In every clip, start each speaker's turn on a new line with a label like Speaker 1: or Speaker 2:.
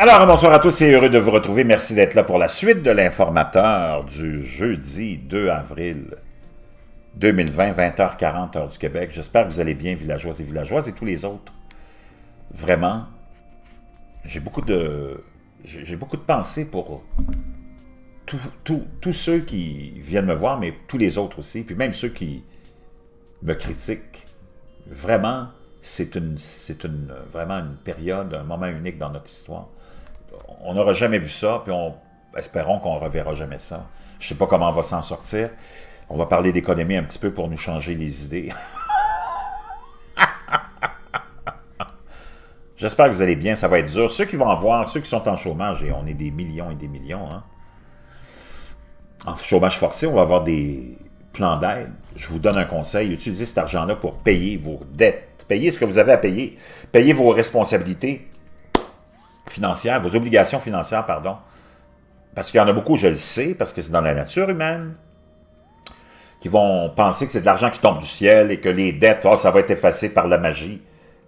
Speaker 1: Alors, bonsoir à tous et heureux de vous retrouver. Merci d'être là pour la suite de l'informateur du jeudi 2 avril 2020, 20h40 heure du Québec. J'espère que vous allez bien, villageoises et villageoises et tous les autres. Vraiment, j'ai beaucoup de j'ai beaucoup de pensées pour tous ceux qui viennent me voir, mais tous les autres aussi, puis même ceux qui me critiquent. Vraiment, c'est une, une, vraiment une période, un moment unique dans notre histoire on n'aura jamais vu ça, puis on, espérons qu'on ne reverra jamais ça. Je ne sais pas comment on va s'en sortir. On va parler d'économie un petit peu pour nous changer les idées. J'espère que vous allez bien, ça va être dur. Ceux qui vont en voir, ceux qui sont en chômage, et on est des millions et des millions, hein. en chômage forcé, on va avoir des plans d'aide. Je vous donne un conseil, utilisez cet argent-là pour payer vos dettes, payer ce que vous avez à payer, payer vos responsabilités, financières, vos obligations financières, pardon, parce qu'il y en a beaucoup, je le sais, parce que c'est dans la nature humaine, qui vont penser que c'est de l'argent qui tombe du ciel et que les dettes, ah, ça va être effacé par la magie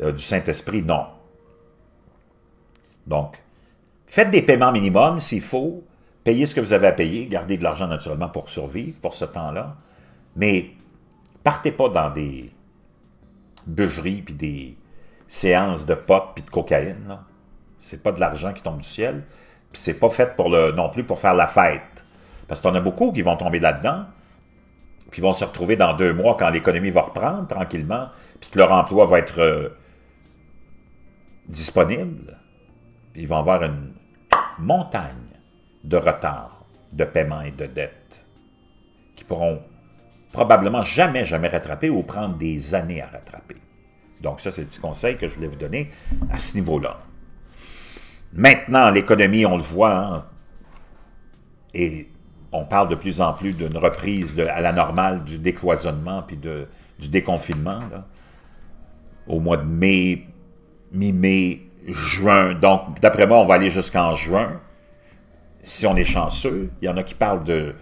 Speaker 1: euh, du Saint-Esprit. Non. Donc, faites des paiements minimums s'il faut, payez ce que vous avez à payer, gardez de l'argent naturellement pour survivre pour ce temps-là, mais partez pas dans des buveries puis des séances de potes puis de cocaïne. Là. C'est pas de l'argent qui tombe du ciel. Puis c'est pas fait pour le, non plus pour faire la fête. Parce qu'on a beaucoup qui vont tomber là-dedans, puis vont se retrouver dans deux mois quand l'économie va reprendre tranquillement, puis que leur emploi va être euh, disponible. ils vont avoir une montagne de retard, de paiement et de dettes qui pourront probablement jamais, jamais rattraper ou prendre des années à rattraper. Donc ça, c'est le petit conseil que je voulais vous donner à ce niveau-là. Maintenant, l'économie, on le voit, hein, et on parle de plus en plus d'une reprise à la normale du décloisonnement puis de, du déconfinement. Au mois de mai, mi-mai, juin. Donc, d'après moi, on va aller jusqu'en juin. Si on est chanceux, il y en a qui parlent de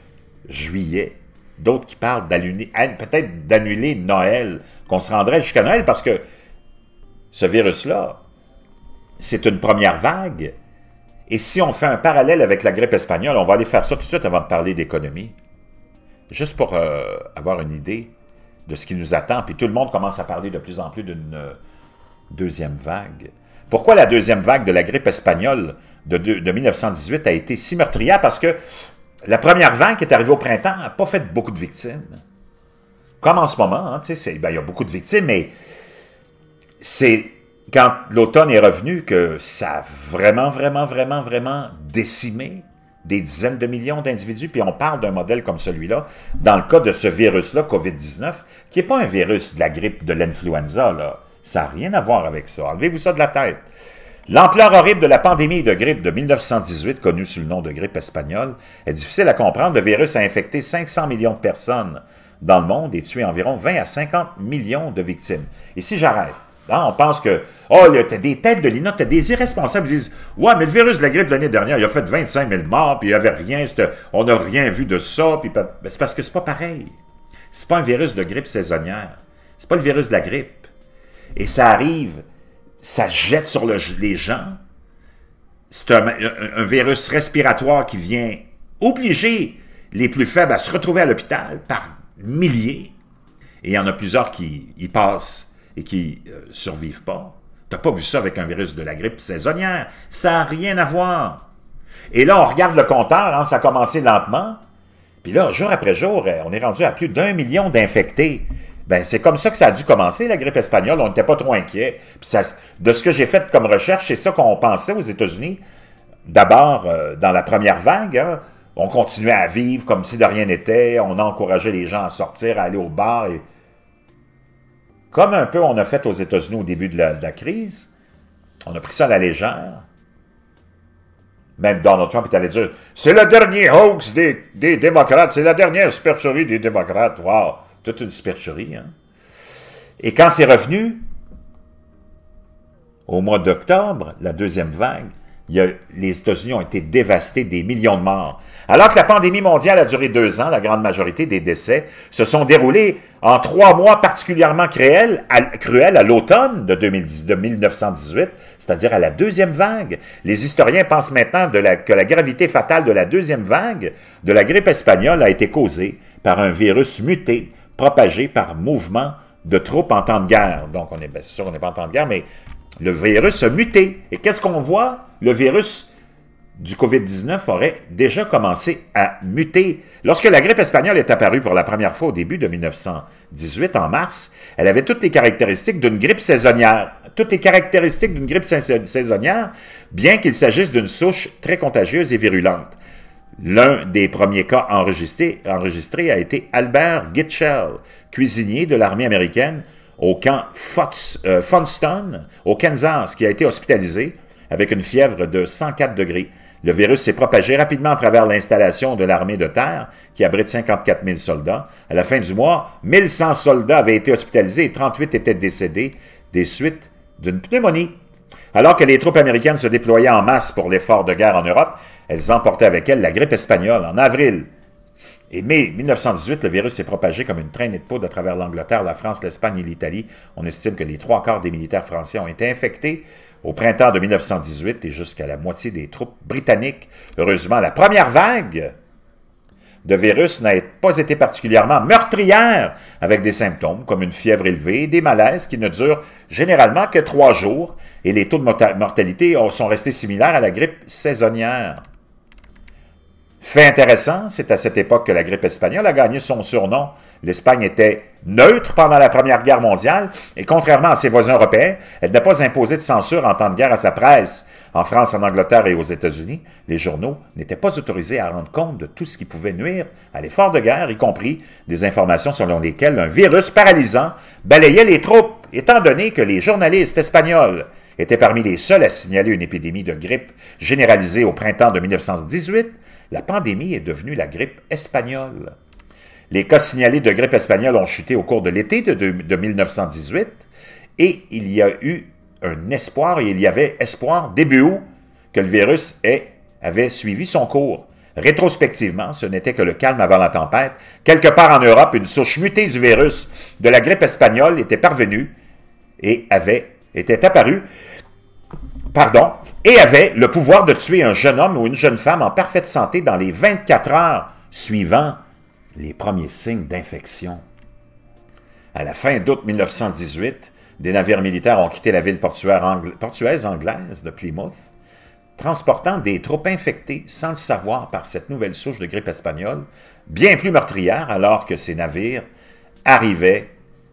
Speaker 1: juillet, d'autres qui parlent ah, peut-être d'annuler Noël, qu'on se rendrait jusqu'à Noël parce que ce virus-là, c'est une première vague. Et si on fait un parallèle avec la grippe espagnole, on va aller faire ça tout de suite avant de parler d'économie, juste pour euh, avoir une idée de ce qui nous attend. Puis tout le monde commence à parler de plus en plus d'une euh, deuxième vague. Pourquoi la deuxième vague de la grippe espagnole de, de, 1918 a été si meurtrière? Parce que la première vague qui est arrivée au printemps n'a pas fait beaucoup de victimes. Comme en ce moment, hein, ben, il y a beaucoup de victimes, mais c'est quand l'automne est revenu, que ça a vraiment, vraiment, vraiment, vraiment décimé des dizaines de millions d'individus, puis on parle d'un modèle comme celui-là, dans le cas de ce virus-là, COVID-19, qui n'est pas un virus de la grippe, de l'influenza, Ça n'a rien à voir avec ça. Enlevez-vous ça de la tête. L'ampleur horrible de la pandémie de grippe de 1918, connue sous le nom de grippe espagnole, est difficile à comprendre. Le virus a infecté 500 millions de personnes dans le monde et tué environ 20 à 50 millions de victimes. Et si j'arrête, Hein, on pense que, oh, t'as des têtes de linotte, t'as des irresponsables qui disent, ouais, mais le virus de la grippe de l'année dernière, il a fait 25 000 morts, puis il n'y avait rien, on n'a rien vu de ça, puis ben, c'est parce que c'est pas pareil. C'est pas un virus de grippe saisonnière. C'est pas le virus de la grippe. Et ça arrive, ça jette sur les gens. C'est un, un virus respiratoire qui vient obliger les plus faibles à se retrouver à l'hôpital par milliers. Et il y en a plusieurs qui y passent et qui euh, survivent pas. Tu pas vu ça avec un virus de la grippe saisonnière. Ça n'a rien à voir. Et là, on regarde le compteur, hein, ça a commencé lentement. Puis là, jour après jour, euh, on est rendu à plus d'un million d'infectés. Ben, c'est comme ça que ça a dû commencer, la grippe espagnole. On n'était pas trop inquiets. de ce que j'ai fait comme recherche, c'est ça qu'on pensait aux États-Unis. D'abord, euh, dans la première vague, hein, on continuait à vivre comme si de rien n'était. On encourageait les gens à sortir, à aller au bar. Et comme un peu on a fait aux États-Unis au début de la, crise, on a pris ça à la légère. Même Donald Trump est allé dire C'est le dernier hoax des, démocrates, c'est la dernière supercherie des démocrates. Waouh, toute une supercherie. Hein. Et quand c'est revenu, au mois d'octobre, la deuxième vague, les États-Unis ont été dévastés, des millions de morts. Alors que la pandémie mondiale a duré deux ans, la grande majorité des décès se sont déroulés en trois mois particulièrement cruels à, cruel à l'automne de, 1918, c'est-à-dire à la deuxième vague. Les historiens pensent maintenant de la, que la gravité fatale de la deuxième vague de la grippe espagnole a été causée par un virus muté propagé par mouvement de troupes en temps de guerre. Donc, on est, sûr, on n'est pas en temps de guerre, mais le virus a muté. Et qu'est-ce qu'on voit? Le virus du COVID-19 aurait déjà commencé à muter. Lorsque la grippe espagnole est apparue pour la première fois au début de 1918, en mars, elle avait toutes les caractéristiques d'une grippe saisonnière. Toutes les caractéristiques d'une grippe saisonnière, bien qu'il s'agisse d'une souche très contagieuse et virulente. L'un des premiers cas enregistrés, enregistrés, a été Albert Gitchell, cuisinier de l'armée américaine, au camp euh, Fonston, au Kansas, qui a été hospitalisé avec une fièvre de 104 degrés. Le virus s'est propagé rapidement à travers l'installation de l'armée de terre, qui abrite 54 000 soldats. À la fin du mois, 1100 soldats avaient été hospitalisés et 38 étaient décédés des suites d'une pneumonie. Alors que les troupes américaines se déployaient en masse pour l'effort de guerre en Europe, elles emportaient avec elles la grippe espagnole en avril et mai 1918, le virus s'est propagé comme une traînée de poudre à travers l'Angleterre, la France, l'Espagne et l'Italie. On estime que les trois quarts des militaires français ont été infectés au printemps de 1918 et jusqu'à la moitié des troupes britanniques. Heureusement, la première vague de virus n'a pas été particulièrement meurtrière, avec des symptômes comme une fièvre élevée, des malaises qui ne durent généralement que trois jours, et les taux de mortalité sont restés similaires à la grippe saisonnière. Fait intéressant, c'est à cette époque que la grippe espagnole a gagné son surnom. L'Espagne était neutre pendant la Première Guerre mondiale et contrairement à ses voisins européens, elle n'a pas imposé de censure en temps de guerre à sa presse. En France, en Angleterre et aux États-Unis, les journaux n'étaient pas autorisés à rendre compte de tout ce qui pouvait nuire à l'effort de guerre, y compris des informations selon lesquelles un virus paralysant balayait les troupes, étant donné que les journalistes espagnols étaient parmi les seuls à signaler une épidémie de grippe généralisée au printemps de 1918 la pandémie est devenue la grippe espagnole. Les cas signalés de grippe espagnole ont chuté au cours de l'été de, 1918 et il y a eu un espoir, et il y avait espoir début août que le virus avait suivi son cours. Rétrospectivement, ce n'était que le calme avant la tempête. Quelque part en Europe, une source mutée du virus de la grippe espagnole était parvenue et avait, était apparue pardon, et avait le pouvoir de tuer un jeune homme ou une jeune femme en parfaite santé dans les 24 heures suivant les premiers signes d'infection. À la fin d'août 1918, des navires militaires ont quitté la ville portuaire anglaise de Plymouth, transportant des troupes infectées sans le savoir par cette nouvelle souche de grippe espagnole, bien plus meurtrière alors que ces navires arrivaient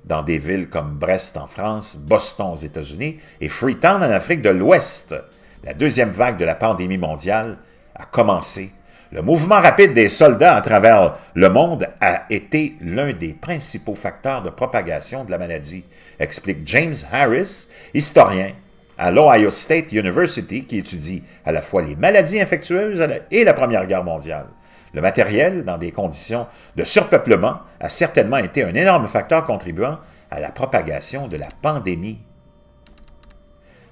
Speaker 1: dans des villes comme Brest en France, Boston aux États-Unis et Freetown en Afrique de l'Ouest. La deuxième vague de la pandémie mondiale a commencé. Le mouvement rapide des soldats à travers le monde a été l'un des principaux facteurs de propagation de la maladie, explique James Harris, historien à l'Ohio State University qui étudie à la fois les maladies infectieuses et la Première Guerre mondiale. Le matériel, dans des conditions de surpeuplement, a certainement été un énorme facteur contribuant à la propagation de la pandémie.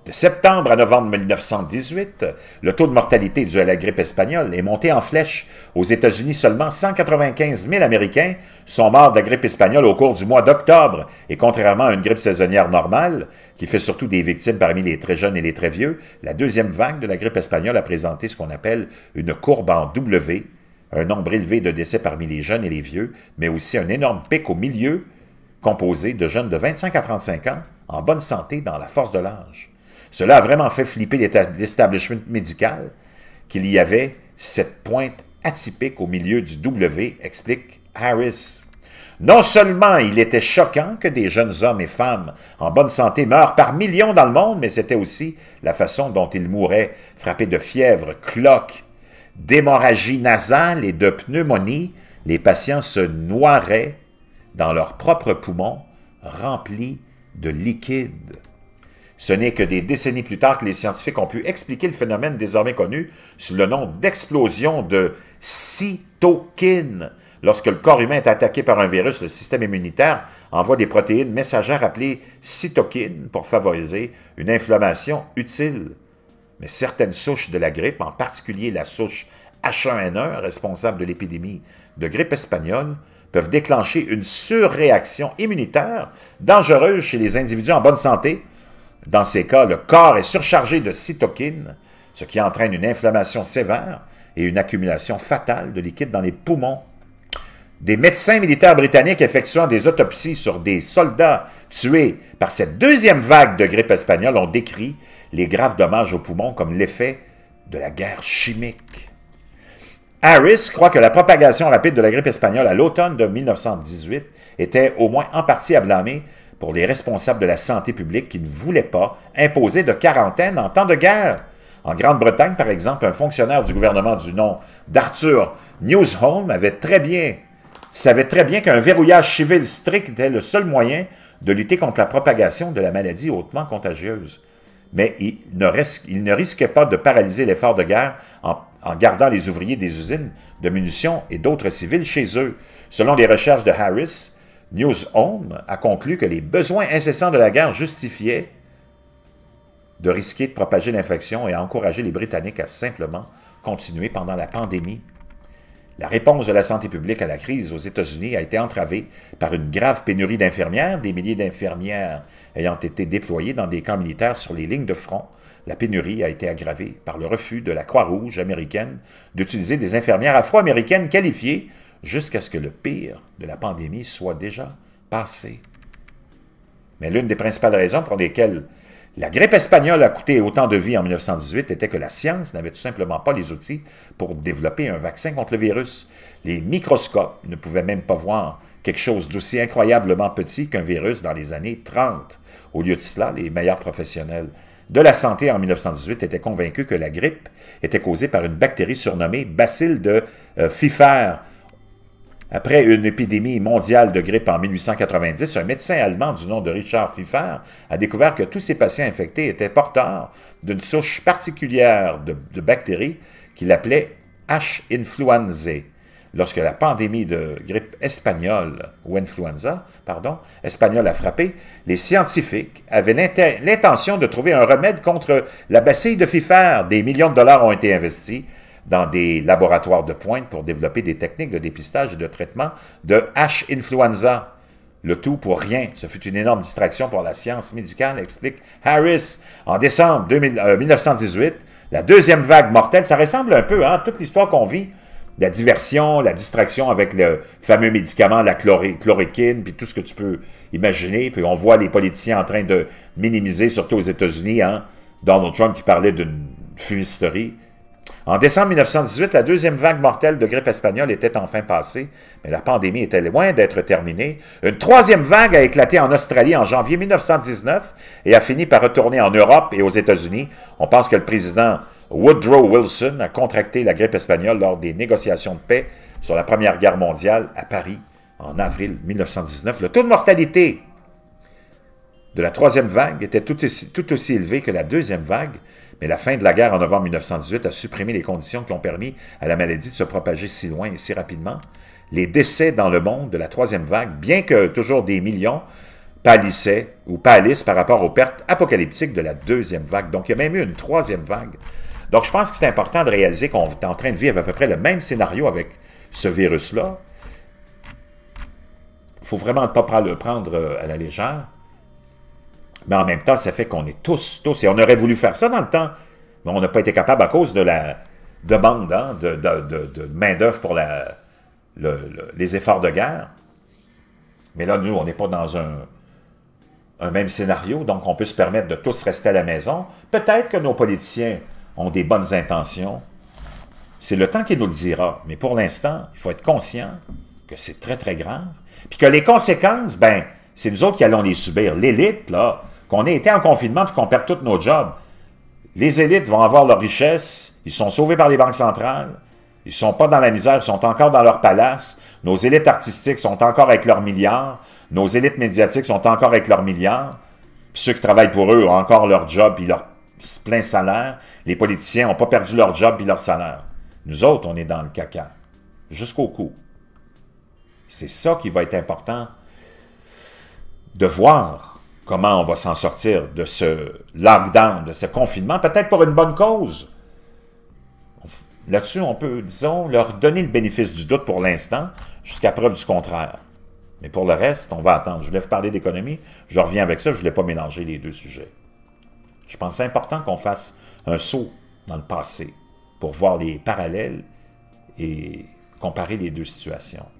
Speaker 1: De septembre à novembre 1918, le taux de mortalité dû à la grippe espagnole est monté en flèche. Aux États-Unis, seulement 195 000 Américains sont morts de la grippe espagnole au cours du mois d'octobre. Et contrairement à une grippe saisonnière normale, qui fait surtout des victimes parmi les très jeunes et les très vieux, la deuxième vague de la grippe espagnole a présenté ce qu'on appelle une courbe en W, un nombre élevé de décès parmi les jeunes et les vieux, mais aussi un énorme pic au milieu composé de jeunes de 25 à 35 ans en bonne santé dans la force de l'âge. Cela a vraiment fait flipper l'establishment médical qu'il y avait cette pointe atypique au milieu du W, explique Harris. Non seulement il était choquant que des jeunes hommes et femmes en bonne santé meurent par millions dans le monde, mais c'était aussi la façon dont ils mouraient, frappés de fièvre, cloques, d'hémorragie nasale et de pneumonie, les patients se noiraient dans leurs propres poumons remplis de liquide. Ce n'est que des décennies plus tard que les scientifiques ont pu expliquer le phénomène désormais connu sous le nom d'explosion de cytokines. Lorsque le corps humain est attaqué par un virus, le système immunitaire envoie des protéines messagères appelées cytokines pour favoriser une inflammation utile mais certaines souches de la grippe, en particulier la souche H1N1, responsable de l'épidémie de grippe espagnole, peuvent déclencher une surréaction immunitaire dangereuse chez les individus en bonne santé. Dans ces cas, le corps est surchargé de cytokines, ce qui entraîne une inflammation sévère et une accumulation fatale de liquide dans les poumons des médecins militaires britanniques effectuant des autopsies sur des soldats tués par cette deuxième vague de grippe espagnole ont décrit les graves dommages aux poumons comme l'effet de la guerre chimique. Harris croit que la propagation rapide de la grippe espagnole à l'automne de 1918 était au moins en partie à blâmer pour les responsables de la santé publique qui ne voulaient pas imposer de quarantaine en temps de guerre. En Grande-Bretagne, par exemple, un fonctionnaire du gouvernement du nom d'Arthur Newsholm avait très bien savaient très bien qu'un verrouillage civil strict était le seul moyen de lutter contre la propagation de la maladie hautement contagieuse. Mais il ne, risquaient risquait pas de paralyser l'effort de guerre en, gardant les ouvriers des usines de munitions et d'autres civils chez eux. Selon les recherches de Harris, News Home a conclu que les besoins incessants de la guerre justifiaient de risquer de propager l'infection et encourager les Britanniques à simplement continuer pendant la pandémie la réponse de la santé publique à la crise aux États-Unis a été entravée par une grave pénurie d'infirmières, des milliers d'infirmières ayant été déployées dans des camps militaires sur les lignes de front. La pénurie a été aggravée par le refus de la Croix-Rouge américaine d'utiliser des infirmières afro-américaines qualifiées jusqu'à ce que le pire de la pandémie soit déjà passé. Mais l'une des principales raisons pour lesquelles la grippe espagnole a coûté autant de vies en 1918 était que la science n'avait tout simplement pas les outils pour développer un vaccin contre le virus. Les microscopes ne pouvaient même pas voir quelque chose d'aussi incroyablement petit qu'un virus dans les années 30. Au lieu de cela, les meilleurs professionnels de la santé en 1918 étaient convaincus que la grippe était causée par une bactérie surnommée bacille de euh, Fifer. Après une épidémie mondiale de grippe en 1890, un médecin allemand du nom de Richard Pfeiffer a découvert que tous ses patients infectés étaient porteurs d'une souche particulière de, bactéries qu'il appelait H. influenzae. Lorsque la pandémie de grippe espagnole, ou influenza, pardon, espagnole a frappé, les scientifiques avaient l'intention de trouver un remède contre la bacille de Pfeiffer. Des millions de dollars ont été investis dans des laboratoires de pointe pour développer des techniques de dépistage et de traitement de H-influenza. Le tout pour rien. Ce fut une énorme distraction pour la science médicale, explique Harris. En décembre 1918, euh, la deuxième vague mortelle, ça ressemble un peu hein, à toute l'histoire qu'on vit. La diversion, la distraction avec le fameux médicament, la chloré, chloroquine, puis tout ce que tu peux imaginer. Puis on voit les politiciens en train de minimiser, surtout aux États-Unis, hein. Donald Trump qui parlait d'une fumisterie. En décembre 1918, la deuxième vague mortelle de grippe espagnole était enfin passée, mais la pandémie était loin d'être terminée. Une troisième vague a éclaté en Australie en janvier 1919 et a fini par retourner en Europe et aux États-Unis. On pense que le président Woodrow Wilson a contracté la grippe espagnole lors des négociations de paix sur la Première Guerre mondiale à Paris en avril 1919. Le taux de mortalité de la troisième vague était tout aussi, élevé que la deuxième vague, mais la fin de la guerre en novembre 1918 a supprimé les conditions qui ont permis à la maladie de se propager si loin et si rapidement. Les décès dans le monde de la troisième vague, bien que toujours des millions, pâlissaient ou pâlissent par rapport aux pertes apocalyptiques de la deuxième vague. Donc, il y a même eu une troisième vague. Donc, je pense que c'est important de réaliser qu'on est en train de vivre à peu près le même scénario avec ce virus-là. Il ne faut vraiment pas le prendre euh, à la légère mais en même temps, ça fait qu'on est tous, tous, et on aurait voulu faire ça dans le temps, mais on n'a pas été capable à cause de la demande hein, de, main-d'œuvre pour les efforts de guerre. Mais là, nous, on n'est pas dans un, un même scénario, donc on peut se permettre de tous rester à la maison. Peut-être que nos politiciens ont des bonnes intentions. C'est le temps qui nous le dira, mais pour l'instant, il faut être conscient que c'est très, très grave, puis que les conséquences, ben, c'est nous autres qui allons les subir. L'élite, là, qu'on ait été en confinement et qu'on perde tous nos jobs. Les élites vont avoir leur richesse, ils sont sauvés par les banques centrales, ils ne sont pas dans la misère, ils sont encore dans leur palace, nos élites artistiques sont encore avec leurs milliards, nos élites médiatiques sont encore avec leurs milliards, ceux qui travaillent pour eux ont encore leur job et leur plein salaire, les politiciens n'ont pas perdu leur job et leur salaire. Nous autres, on est dans le caca, jusqu'au cou. C'est ça qui va être important de voir comment on va s'en sortir de ce lockdown, de ce confinement, peut-être pour une bonne cause. Là-dessus, on peut, disons, leur donner le bénéfice du doute pour l'instant, jusqu'à preuve du contraire. Mais pour le reste, on va attendre. Je voulais vous parler d'économie, je reviens avec ça, je ne voulais pas mélanger les deux sujets. Je pense que c'est important qu'on fasse un saut dans le passé pour voir les parallèles et comparer les deux situations.